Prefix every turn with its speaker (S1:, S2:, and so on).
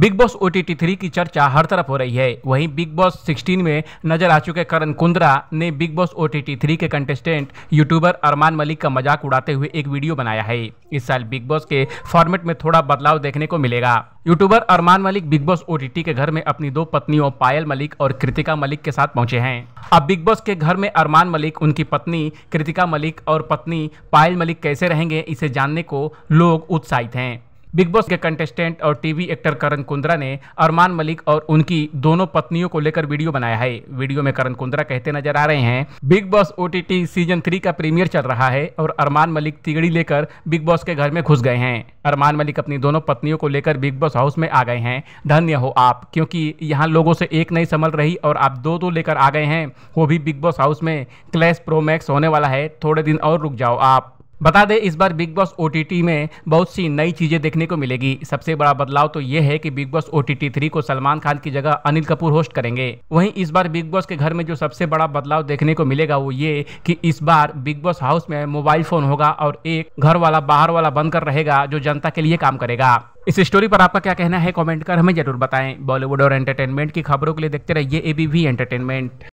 S1: big Boss O T three की चर्चा हर तरफ हो रही है वहीं बिग बॉस 16 में नजर आ चुके करण कुंद्रा ने Bigg Boss O T three के कंटेस्टेंट यूट्यूबर अरमान मलिक का मजाक उड़ाते हुए एक वीडियो बनाया है इस साल बिग बॉस के फॉर्मेट में थोड़ा बदलाव देखने को मिलेगा YouTuber Armaan Malik Bigg Boss O के घर में अपनी दो पत्नियों पायल मलिक और कृतिका मलिक के साथ पहुंचे हैं अब बिग बॉस के घर में अरमान मलिक उनकी पत्नी कृतिका मलिक और पत्नी पायल मलिक कैसे रहेंगे इसे जानने को लोग उत्साहित हैं बिग बॉस के कंटेस्टेंट और टीवी एक्टर करण कुंद्रा ने अरमान मलिक और उनकी दोनों पत्नियों को लेकर वीडियो बनाया है वीडियो में करण कुंद्रा कहते नजर आ रहे हैं Bigg Boss O season three का प्रीमियर चल रहा है और अरमान मलिक तिगड़ी लेकर बिग बॉस के घर में घुस गए हैं अरमान मलिक अपनी दोनों पत्नियों को लेकर बिग बॉस हाउस में आ गए हैं धन्य हो आप क्योंकि यहाँ लोगों से एक नहीं संभल रही और आप दो दो लेकर आ गए हैं वो भी बिग बॉस हाउस में क्लैश प्रोमैक्स होने वाला है थोड़े दिन और रुक जाओ आप बता दें इस बार बिग बॉस ओ में बहुत सी नई चीज़ें देखने को मिलेगी सबसे बड़ा बदलाव तो ये है कि Bigg Boss O T three को सलमान खान की जगह अनिल कपूर होस्ट करेंगे वहीं इस बार बिग बॉस के घर में जो सबसे बड़ा बदलाव देखने को मिलेगा वो ये कि इस बार बिग बॉस हाउस में मोबाइल फोन होगा और एक घर वाला बाहर वाला बनकर रहेगा जो जनता के लिए काम करेगा इस स्टोरी पर आपका क्या कहना है कमेंट कर हमें जरूर बताएं बॉलीवुड और एंटरटेनमेंट की खबरों के लिए देखते रहिए एबीवी एंटरटेनमेंट